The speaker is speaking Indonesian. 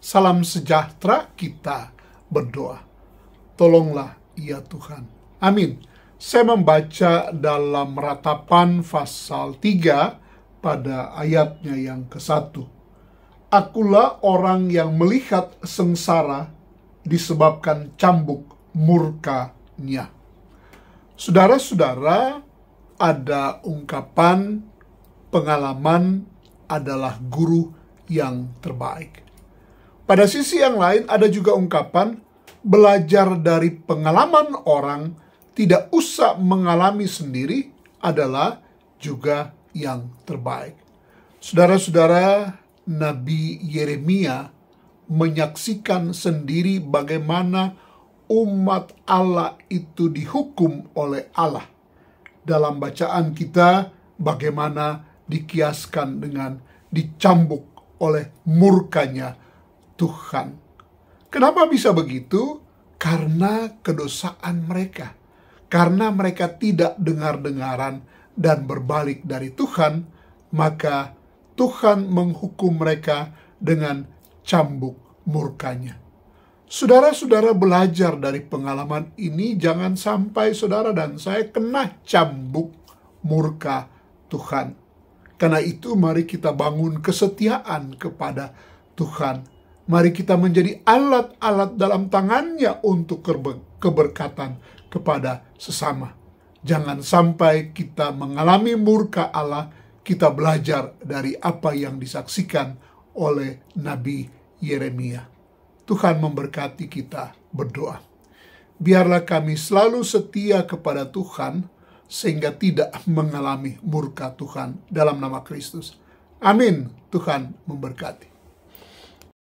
salam sejahtera kita berdoa. Tolonglah ya Tuhan. Amin. Saya membaca dalam ratapan pasal 3 pada ayatnya yang ke-1. Akulah orang yang melihat sengsara disebabkan cambuk murkanya. Saudara-saudara, ada ungkapan pengalaman adalah guru yang terbaik. Pada sisi yang lain ada juga ungkapan belajar dari pengalaman orang tidak usah mengalami sendiri adalah juga yang terbaik. Saudara-saudara, Nabi Yeremia menyaksikan sendiri bagaimana umat Allah itu dihukum oleh Allah. Dalam bacaan kita bagaimana dikiaskan dengan dicambuk oleh murkanya Tuhan. Kenapa bisa begitu? Karena kedosaan mereka. Karena mereka tidak dengar-dengaran dan berbalik dari Tuhan, maka Tuhan menghukum mereka dengan cambuk murkanya. Saudara-saudara belajar dari pengalaman ini, jangan sampai saudara dan saya kena cambuk murka Tuhan. Karena itu mari kita bangun kesetiaan kepada Tuhan Mari kita menjadi alat-alat dalam tangannya untuk keberkatan kepada sesama. Jangan sampai kita mengalami murka Allah, kita belajar dari apa yang disaksikan oleh Nabi Yeremia. Tuhan memberkati kita berdoa. Biarlah kami selalu setia kepada Tuhan, sehingga tidak mengalami murka Tuhan dalam nama Kristus. Amin. Tuhan memberkati.